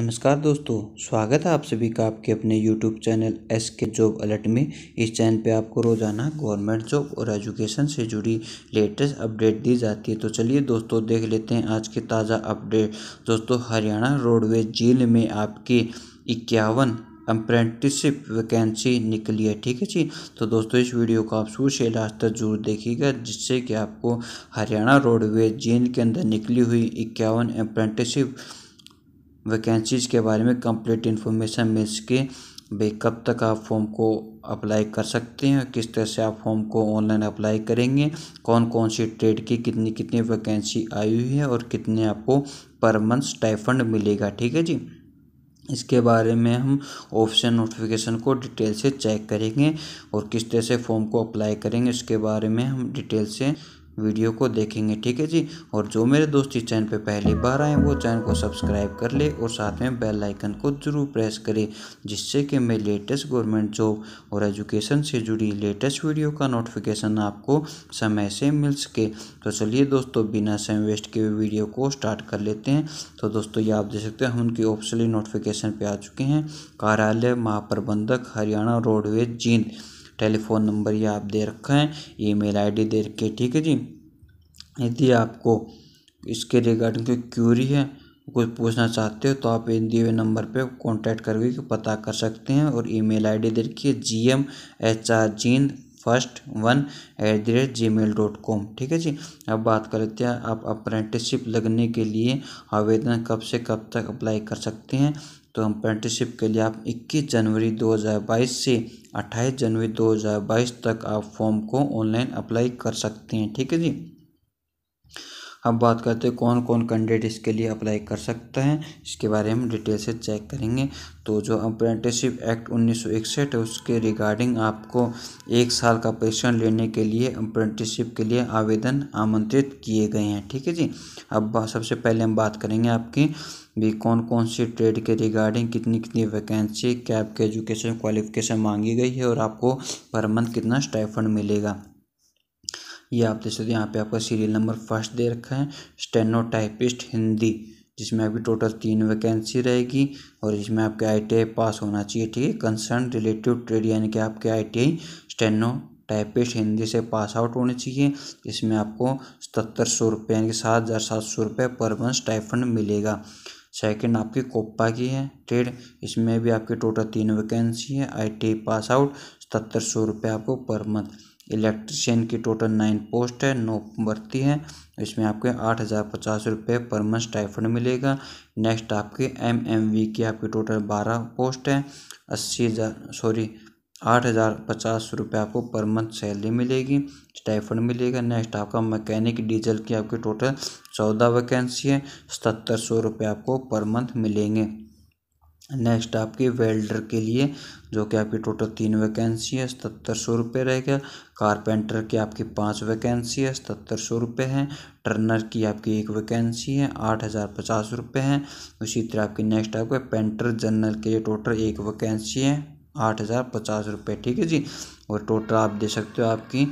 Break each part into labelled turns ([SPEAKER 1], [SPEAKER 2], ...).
[SPEAKER 1] नमस्कार दोस्तों स्वागत है आप सभी का आपके अपने YouTube channel S K job alert में इस चैनल पे आपको रोज़ाना गवर्नमेंट जॉब और एजुकेशन से जुड़ी लेटेस्ट अपडेट दी जाती है तो चलिए दोस्तों देख लेते हैं आज के ताज़ा अपडेट दोस्तों हरियाणा रोडवेज जेल में आपके इक्यावन अप्रेंटिसिप वैकेंसी निकली है ठीक है जी तो दोस्तों इस वीडियो को आप शुरू से लास्ट तक जरूर देखिएगा जिससे कि आपको हरियाणा रोडवेज जेल के अंदर निकली हुई इक्यावन अप्रेंटिसिप वैकेंसीज के बारे में कंप्लीट इन्फॉर्मेशन मिल सके भाई कब तक आप फॉर्म को अप्लाई कर सकते हैं किस तरह से आप फॉर्म को ऑनलाइन अप्लाई करेंगे कौन कौन सी ट्रेड की कितनी कितनी वैकेंसी आई हुई है और कितने आपको पर मंथ स्टाइफंड मिलेगा ठीक है जी इसके बारे में हम ऑप्शन नोटिफिकेशन को डिटेल से चेक करेंगे और किस तरह से फॉर्म को अप्लाई करेंगे इसके बारे में हम डिटेल से वीडियो को देखेंगे ठीक है जी और जो मेरे दोस्त इस चैनल पर पहली बार आए वो चैनल को सब्सक्राइब कर ले और साथ में बेल आइकन को जरूर प्रेस करें जिससे कि मैं लेटेस्ट गवर्नमेंट जॉब और एजुकेशन से जुड़ी लेटेस्ट वीडियो का नोटिफिकेशन आपको समय से मिल सके तो चलिए दोस्तों बिना समय वेस्ट के वीडियो को स्टार्ट कर लेते हैं तो दोस्तों ये आप देख सकते हैं हम उनकी ऑफिशियली नोटिफिकेशन पर आ चुके हैं कार्यालय महाप्रबंधक Haryana roadways Jind telephone number ये आप दे रखा है ईमेल आईडी दे रखी है ठीक है जी यदि आपको इसके रिगार्डिंग कोई क्यूरी है कुछ पूछना चाहते हो तो आप इन दिए हुए नंबर पे कांटेक्ट करके पता कर सकते हैं और ईमेल आईडी दे रखी है G M H R Jind first one at the rate Gmail dot com ठीक है जी अब बात कर लेते हैं आप अप्रेंटिसशिप लगने के लिए आवेदन कब से कब तक अप्लाई कर सकते हैं तो अप्रेंटिसशिप के लिए आप 21 जनवरी 2022 से 28 जनवरी 2022 तक आप फॉर्म को ऑनलाइन अप्लाई कर सकते हैं ठीक है जी अब बात करते हैं कौन कौन कैंडिडेट इसके लिए अप्लाई कर सकता है इसके बारे में डिटेल से चेक करेंगे तो जो अप्रेंटिसिप एक्ट उन्नीस है उसके रिगार्डिंग आपको एक साल का परीक्षण लेने के लिए अप्रेंटिसिप के लिए आवेदन आमंत्रित किए गए हैं ठीक है जी अब सबसे पहले हम बात करेंगे आपकी भी कौन कौन से ट्रेड के रिगार्डिंग कितनी कितनी वैकेंसी क्या आपके एजुकेशन क्वालिफिकेशन मांगी गई है और आपको पर मंथ कितना स्टाइफंड मिलेगा ये आप देख सकते यहाँ पे आपका सीरियल नंबर फर्स्ट दे रखा है स्टेनोटाइपिस्ट हिंदी जिसमें आपकी टोटल तीन वैकेंसी रहेगी और इसमें आपके आई पास होना चाहिए ठीक है कंसर्न रिलेटिव ट्रेड यानी कि आपके आई स्टेनो टाइपिस्ट हिंदी से पास आउट होने चाहिए इसमें आपको सतर सौ रुपये यानी कि सात हज़ार सात सौ रुपये पर मंथ स्टाइफंड मिलेगा सेकंड आपकी कोप्पा की है ट्रेड इसमें भी आपकी टोटल तीन वैकेंसी है आईटी e पास आउट सतर सौ रुपये आपको पर मंथ इलेक्ट्रिशियन की टोटल नाइन पोस्ट है नौ भर्ती है इसमें आपके आठ हज़ार पचास रुपये पर मंथ स्टाइफंड मिलेगा नेक्स्ट आपके एम एम वी की आपकी टोटल बारह पोस्ट है अस्सी हज़ार सॉरी आठ हज़ार पचास रुपये आपको पर मंथ सैलरी मिलेगी स्टाइफंड मिलेगा नेक्स्ट आपका मैकेनिक डीजल की आपकी टोटल चौदह वैकेंसी है सतर सौ रुपये आपको पर मंथ मिलेंगे नेक्स्ट आपकी वेल्डर के लिए जो कि आपकी टोटल तीन वैकेंसी है सतर सौ रुपये रहेगा कारपेंटर की आपकी पाँच वैकेंसी है सतर सौ रुपये हैं टर्नर की आपकी एक वैकेंसी है आठ हज़ार पचास रुपये हैं उसी तरह आपकी नेक्स्ट आपके पेंटर जनरल के लिए टोटल एक वैकेंसी है आठ हज़ार पचास रुपये ठीक है जी और टोटल आप दे सकते हो आपकी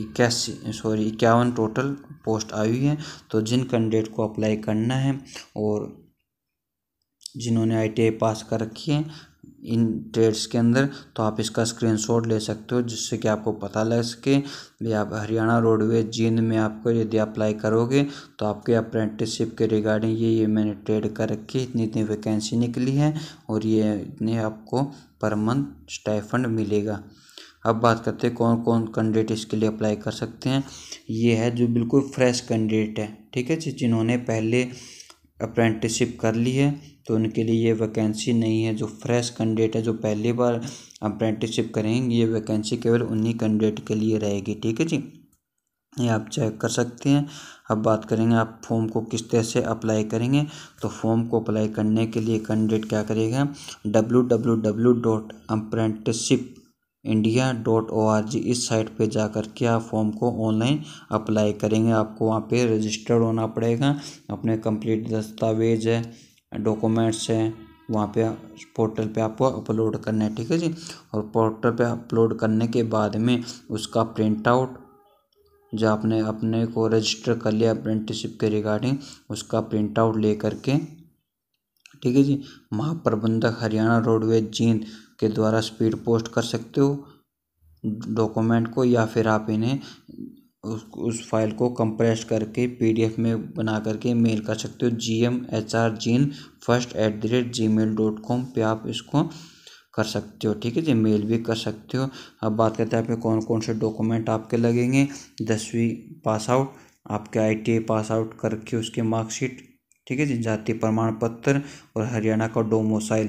[SPEAKER 1] इक्यासी सॉरी इक्यावन टोटल पोस्ट आई हुई है तो जिन कैंडिडेट को अप्लाई करना है और जिन्होंने आई पास कर रखी है इन ट्रेड्स के अंदर तो आप इसका स्क्रीनशॉट ले सकते हो जिससे कि आपको पता लग सके भी आप हरियाणा रोडवेज जींद में आपको यदि अप्लाई करोगे तो आपके अप्रेंटिसशिप के रिगार्डिंग ये ये मैंने ट्रेड कर रखी इतनी इतनी वैकेंसी निकली है और ये इतने आपको पर मंथ स्टाइफंड मिलेगा अब बात करते हैं कौन कौन कैंडिडेट इसके लिए अप्लाई कर सकते हैं ये है जो बिल्कुल फ्रेश कैंडिडेट है ठीक है जी जिन्होंने पहले अप्रेंटिसशिप कर ली है तो उनके लिए ये वैकेंसी नहीं है जो फ्रेश कैंडिडेट है जो पहली बार अप्रेंटिसशिप करेंगे ये वैकेंसी केवल उन्हीं कैंडिडेट के लिए रहेगी ठीक है जी ये आप चेक कर सकते हैं अब बात करेंगे आप फॉर्म को किस तरह से अप्लाई करेंगे तो फॉर्म को अप्लाई करने के लिए कैंडिडेट क्या करेगा W W W dot apprenticeship India dot O R G इस साइट पे जाकर के आप फॉर्म को ऑनलाइन अप्लाई करेंगे आपको वहाँ पे रजिस्टर्ड होना पड़ेगा अपने कंप्लीट दस्तावेज है डॉक्यूमेंट्स हैं वहाँ पे पोर्टल पे आपको अपलोड करना है ठीक है जी और पोर्टल पे अपलोड करने के बाद में उसका प्रिंट आउट जो आपने अपने को रजिस्टर कर लिया अप्रेंटिसिप के रिगार्डिंग उसका प्रिंट आउट ले करके ठीक है जी महाप्रबंधक हरियाणा रोडवेज जींद के द्वारा स्पीड पोस्ट कर सकते हो डॉक्यूमेंट को या फिर आप इन्हें उस उस फाइल को कंप्रेस करके पीडीएफ में बना करके मेल कर सकते हो G M H R Jind first at the rate Gmail dot com पर आप इसको कर सकते हो ठीक है जी मेल भी कर सकते हो अब बात करते हैं आपके कौन कौन से डॉक्यूमेंट आपके लगेंगे दसवीं पास आउट आपके आई पास आउट करके उसके मार्कशीट ठीक है जी जाति प्रमाण पत्र और हरियाणा का डोमोसाइल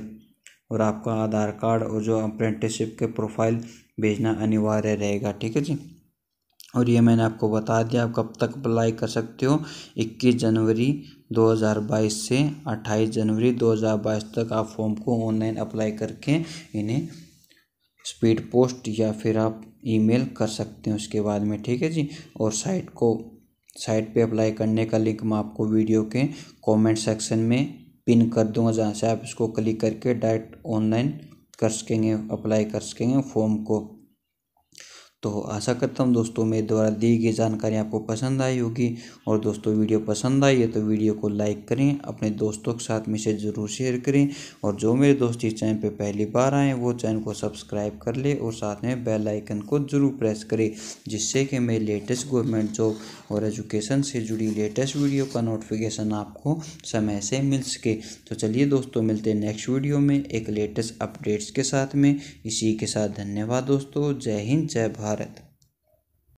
[SPEAKER 1] और आपका आधार कार्ड और जो अप्रेंटिसशिप के प्रोफाइल भेजना अनिवार्य रहेगा ठीक है जी और ये मैंने आपको बता दिया आप कब तक अप्लाई कर सकते हो 21 जनवरी 2022 से 28 जनवरी 2022 तक आप फॉर्म को ऑनलाइन अप्लाई करके इन्हें स्पीड पोस्ट या फिर आप ईमेल कर सकते हैं उसके बाद में ठीक है जी और साइट को साइट पे अप्लाई करने का लिंक मैं आपको वीडियो के कमेंट सेक्शन में पिन कर दूंगा जहाँ से आप इसको क्लिक करके डायरेक्ट ऑनलाइन कर सकेंगे अप्लाई कर सकेंगे फॉर्म को तो आशा करता हूँ दोस्तों मेरे द्वारा दी गई जानकारी आपको पसंद आई होगी और दोस्तों वीडियो पसंद आई है तो वीडियो को लाइक करें अपने दोस्तों के साथ मैसेज ज़रूर शेयर करें और जो मेरे दोस्त इस चैनल पर पहली बार आएँ वो चैनल को सब्सक्राइब कर ले और साथ में बेल आइकन को ज़रूर प्रेस करें जिससे कि मेरे लेटेस्ट गवर्नमेंट जॉब और एजुकेशन से जुड़ी लेटेस्ट वीडियो का नोटिफिकेशन आपको समय से मिल सके तो चलिए दोस्तों मिलते हैं नेक्स्ट वीडियो में एक लेटेस्ट अपडेट्स के साथ में इसी के साथ धन्यवाद दोस्तों जय हिंद जय भारत भारत